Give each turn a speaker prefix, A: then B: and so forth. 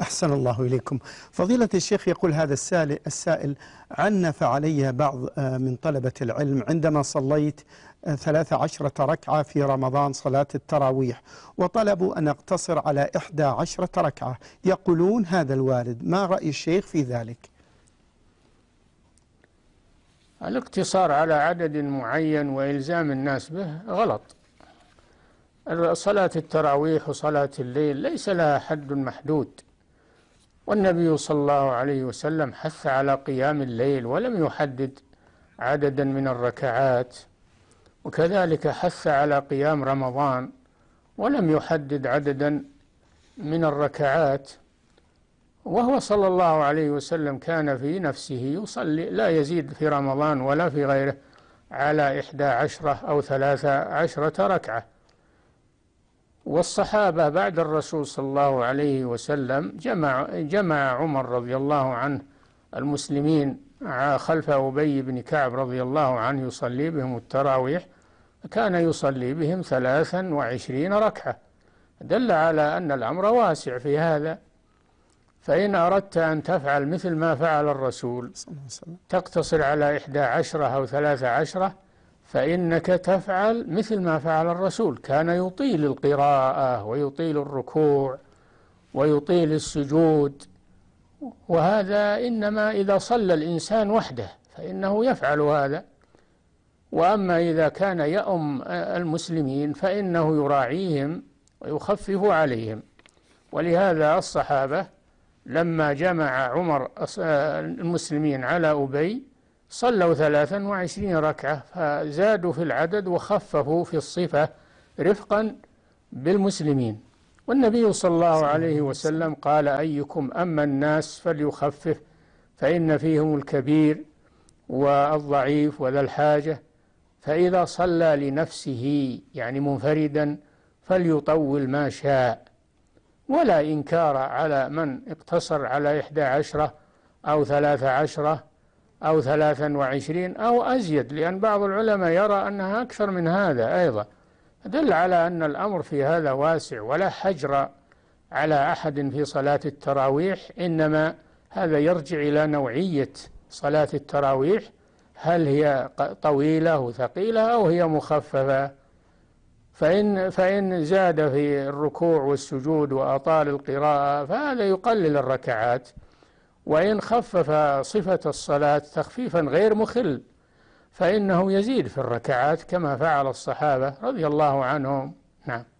A: أحسن الله إليكم فضيلة الشيخ يقول هذا السائل, السائل عنف علي بعض آه، من طلبة العلم عندما صليت آه، ثلاث عشرة ركعة في رمضان صلاة التراويح وطلبوا أن أقتصر على إحدى عشرة ركعة يقولون هذا الوالد ما رأي الشيخ في ذلك الاقتصار على عدد معين وإلزام الناس به غلط صلاة التراويح وصلاة الليل ليس لها حد محدود والنبي صلى الله عليه وسلم حث على قيام الليل ولم يحدد عددا من الركعات وكذلك حث على قيام رمضان ولم يحدد عددا من الركعات وهو صلى الله عليه وسلم كان في نفسه يصلي لا يزيد في رمضان ولا في غيره على إحدى عشرة أو ثلاثة عشرة ركعة والصحابة بعد الرسول صلى الله عليه وسلم جمع, جمع عمر رضي الله عنه المسلمين خلف أبي بن كعب رضي الله عنه يصلي بهم التراويح كان يصلي بهم ثلاثا وعشرين ركعة دل على أن الأمر واسع في هذا فإن أردت أن تفعل مثل ما فعل الرسول تقتصر على إحدى عشرة أو ثلاثة عشرة فإنك تفعل مثل ما فعل الرسول كان يطيل القراءة ويطيل الركوع ويطيل السجود وهذا إنما إذا صلى الإنسان وحده فإنه يفعل هذا وأما إذا كان يأم المسلمين فإنه يراعيهم ويخفف عليهم ولهذا الصحابة لما جمع عمر المسلمين على أبي صلوا ثلاثا وعشرين ركعة فزادوا في العدد وخففوا في الصفة رفقا بالمسلمين والنبي صلى الله عليه وسلم قال أيكم أما الناس فليخفف فإن فيهم الكبير والضعيف وذا الحاجة فإذا صلى لنفسه يعني منفردا فليطول ما شاء ولا إنكار على من اقتصر على إحدى عشرة أو ثلاثة عشرة أو ثلاثا وعشرين أو أزيد لأن بعض العلماء يرى أنها أكثر من هذا أيضا دل على أن الأمر في هذا واسع ولا حجر على أحد في صلاة التراويح إنما هذا يرجع إلى نوعية صلاة التراويح هل هي طويلة وثقيلة أو هي مخففة فإن فإن زاد في الركوع والسجود وأطال القراءة فهذا يقلل الركعات وإن خفف صفة الصلاة تخفيفا غير مخل فإنه يزيد في الركعات كما فعل الصحابة رضي الله عنهم نعم